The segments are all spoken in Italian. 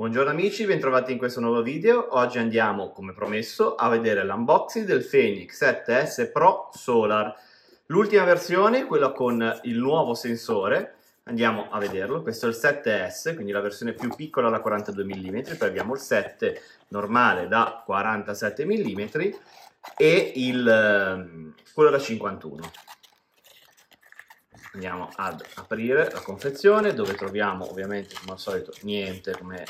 Buongiorno amici, bentrovati in questo nuovo video. Oggi andiamo, come promesso, a vedere l'unboxing del Phoenix 7S Pro Solar. L'ultima versione, quella con il nuovo sensore, andiamo a vederlo. Questo è il 7S, quindi la versione più piccola da 42 mm, poi abbiamo il 7 normale da 47 mm e il, ehm, quello da 51 andiamo ad aprire la confezione dove troviamo ovviamente come al solito niente come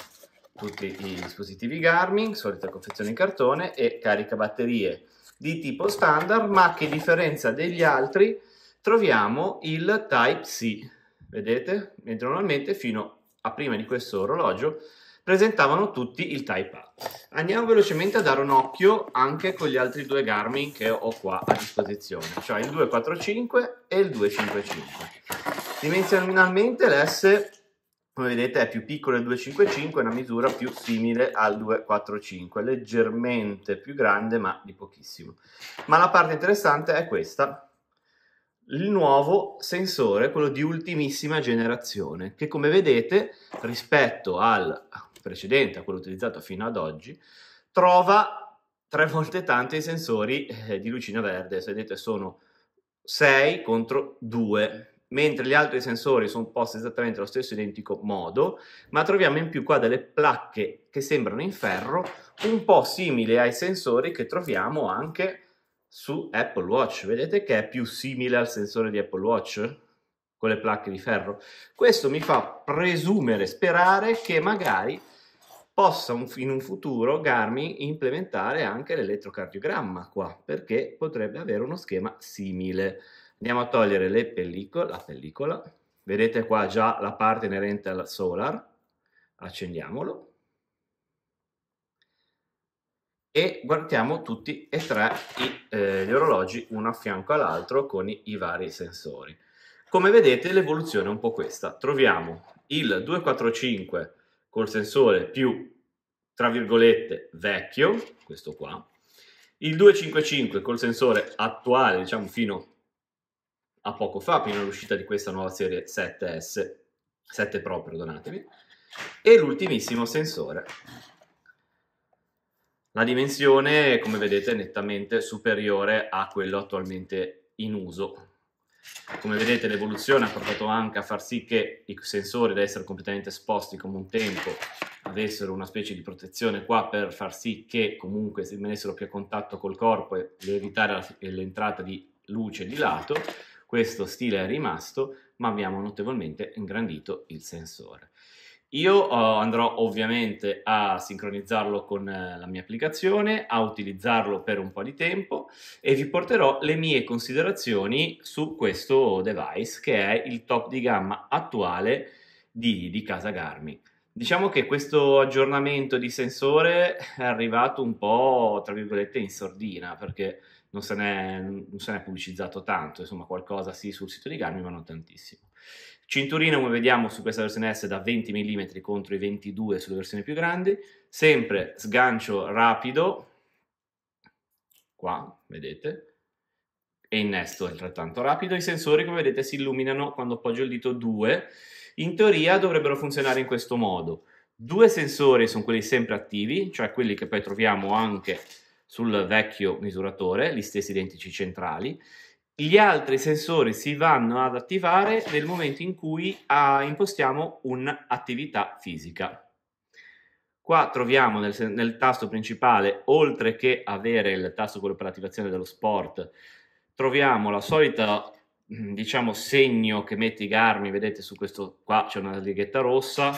tutti i dispositivi Garmin, solita confezione in cartone e carica batterie di tipo standard ma che a differenza degli altri troviamo il Type-C vedete? Mentre normalmente fino a prima di questo orologio presentavano tutti il Type A. Andiamo velocemente a dare un occhio anche con gli altri due Garmin che ho qua a disposizione, cioè il 245 e il 255. Dimensionalmente l'S come vedete è più piccolo del 255, è una misura più simile al 245, leggermente più grande ma di pochissimo. Ma la parte interessante è questa, il nuovo sensore, quello di ultimissima generazione, che come vedete rispetto al precedente a quello utilizzato fino ad oggi, trova tre volte tanto i sensori eh, di lucina verde. Se vedete sono 6 contro 2, mentre gli altri sensori sono posti esattamente allo stesso identico modo, ma troviamo in più qua delle placche che sembrano in ferro, un po' simili ai sensori che troviamo anche su Apple Watch. Vedete che è più simile al sensore di Apple Watch? con le placche di ferro. Questo mi fa presumere, sperare che magari possa in un futuro Garmin implementare anche l'elettrocardiogramma qua, perché potrebbe avere uno schema simile. Andiamo a togliere le pellicole, la pellicola, vedete qua già la parte inerente al solar, accendiamolo e guardiamo tutti e tre i, eh, gli orologi uno a fianco all'altro con i, i vari sensori. Come vedete l'evoluzione è un po' questa. Troviamo il 245 col sensore più, tra virgolette, vecchio, questo qua, il 255 col sensore attuale, diciamo fino a poco fa, fino all'uscita di questa nuova serie 7S, 7 Pro, perdonatemi, e l'ultimissimo sensore. La dimensione, come vedete, è nettamente superiore a quello attualmente in uso, come vedete l'evoluzione ha portato anche a far sì che i sensori da essere completamente esposti come un tempo avessero una specie di protezione qua per far sì che comunque si rimanessero più a contatto col corpo e evitare l'entrata di luce di lato, questo stile è rimasto ma abbiamo notevolmente ingrandito il sensore. Io eh, andrò ovviamente a sincronizzarlo con eh, la mia applicazione, a utilizzarlo per un po' di tempo e vi porterò le mie considerazioni su questo device che è il top di gamma attuale di, di casa Garmin. Diciamo che questo aggiornamento di sensore è arrivato un po' tra virgolette in sordina perché non se n'è, non se n'è pubblicizzato tanto, insomma qualcosa sì sul sito di Garmin ma non tantissimo. Cinturino, come vediamo su questa versione S, da 20 mm contro i 22 sulle versioni più grandi. Sempre sgancio rapido, qua, vedete, e innesto altrettanto rapido. I sensori, come vedete, si illuminano quando appoggio il dito 2. In teoria dovrebbero funzionare in questo modo. Due sensori sono quelli sempre attivi, cioè quelli che poi troviamo anche sul vecchio misuratore, gli stessi identici centrali, gli altri sensori si vanno ad attivare nel momento in cui ah, impostiamo un'attività fisica. Qua troviamo nel, nel, tasto principale, oltre che avere il tasto quello per l'attivazione dello sport, troviamo la solita diciamo segno che mette i garmi, vedete su questo qua c'è una righetta rossa,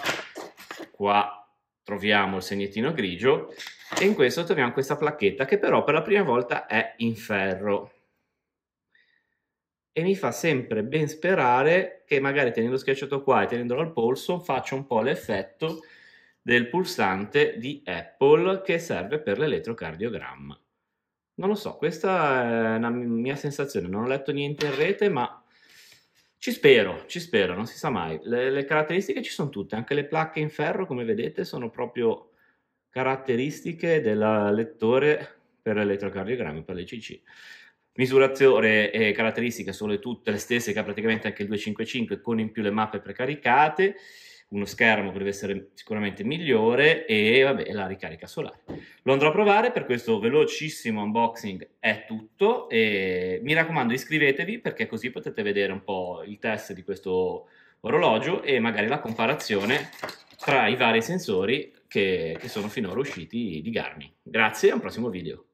qua troviamo il segnettino grigio e in questo troviamo questa placchetta che però per la prima volta è in ferro e mi fa sempre ben sperare che magari tenendo schiacciato qua e tenendolo al polso faccia un po' l'effetto del pulsante di Apple che serve per l'elettrocardiogramma. Non lo so, questa è una mia sensazione, non ho letto niente in rete, ma ci spero, ci spero, non si sa mai. Le, le caratteristiche ci sono tutte, anche le placche in ferro, come vedete, sono proprio caratteristiche del lettore per l'elettrocardiogramma, per l'ECC misurazione e caratteristiche sono tutte le stesse che ha praticamente anche il 255 con in più le mappe precaricate uno schermo che deve essere sicuramente migliore e vabbè, la ricarica solare. Lo andrò a provare, per questo velocissimo unboxing è tutto e mi raccomando iscrivetevi perché così potete vedere un po' il test di questo orologio e magari la comparazione tra i vari sensori che, che sono finora usciti di Garmin. Grazie e a un prossimo video.